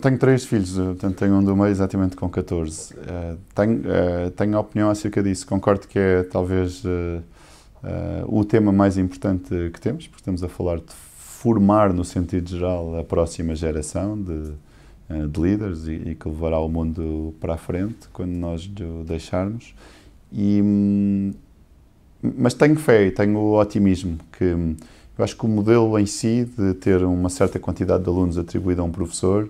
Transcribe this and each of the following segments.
Tenho três filhos, eh, portanto, tenho um do meio exatamente com 14. Eh, tenho, eh, tenho opinião acerca disso. Concordo que é talvez o tema mais importante que temos, porque estamos a falar de formar, no sentido geral, a próxima geração de, de líderes e, e, que levará o mundo para a frente quando nós o deixarmos. E, hum, mas tenho fé, tenho otimismo que hum, eu acho que o modelo em si de ter uma certa quantidade de alunos atribuída a um professor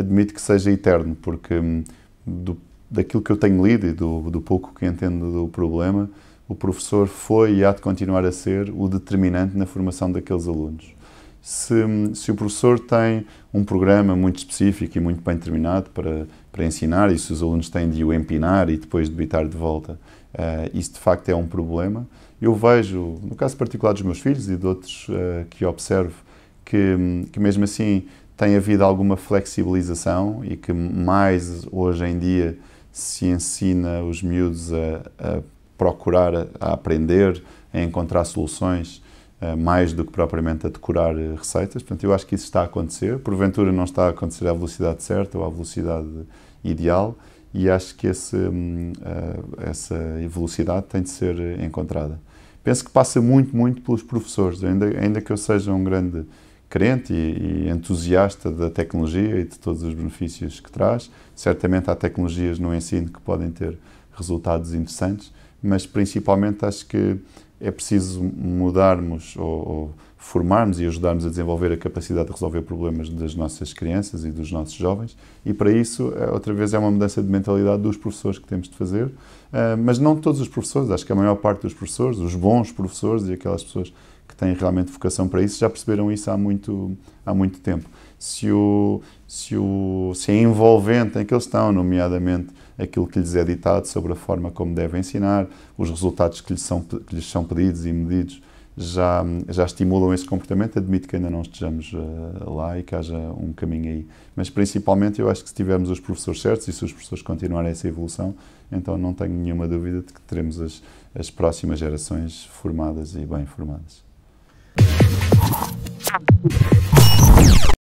admito que seja eterno, porque hum, do, daquilo que eu tenho lido e do, do pouco que entendo do problema, o professor foi e há de continuar a ser o determinante na formação daqueles alunos. Se, hum, se, o professor tem um programa muito específico e muito bem determinado para, para ensinar, e se os alunos têm de o empinar e depois debitar de volta, uh, isso de facto é um problema. Eu vejo, no caso particular dos meus filhos e de outros uh, que observo, que, hum, que mesmo assim tem havido alguma flexibilização e que mais hoje em dia se ensina os miúdos a, a procurar, a aprender, a encontrar soluções eh, mais do que propriamente a decorar eh, receitas. Portanto, eu acho que isso está a acontecer. Porventura não está a acontecer à velocidade certa ou à velocidade ideal e acho que esse, hum, eh, essa velocidade tem de ser encontrada. Penso que passa muito, muito pelos professores, ainda, ainda que eu seja um grande crente e, entusiasta da tecnologia e de todos os benefícios que traz. Certamente há tecnologias no ensino que podem ter resultados interessantes, mas principalmente acho que é preciso mudarmos ou, ou formarmos e ajudarmos a desenvolver a capacidade de resolver problemas das nossas crianças e dos nossos jovens. E para isso, eh, outra vez, é uma mudança de mentalidade dos professores que temos de fazer, eh, mas não todos os professores, acho que a maior parte dos professores, os bons professores e aquelas pessoas que têm realmente vocação para isso, já perceberam isso há muito, há muito tempo. Se, o, se, o, se é envolvente em que eles estão, nomeadamente aquilo que lhes é ditado sobre a forma como devem ensinar, os resultados que lhes são, que lhes são pedidos e medidos, já, já estimulam esse comportamento, admito que ainda não estejamos uh, lá e que haja um caminho aí. Mas principalmente eu acho que se tivermos os professores certos e se os professores continuarem essa evolução, então não tenho nenhuma dúvida de que teremos as, as próximas gerações formadas e bem formadas. Thank you.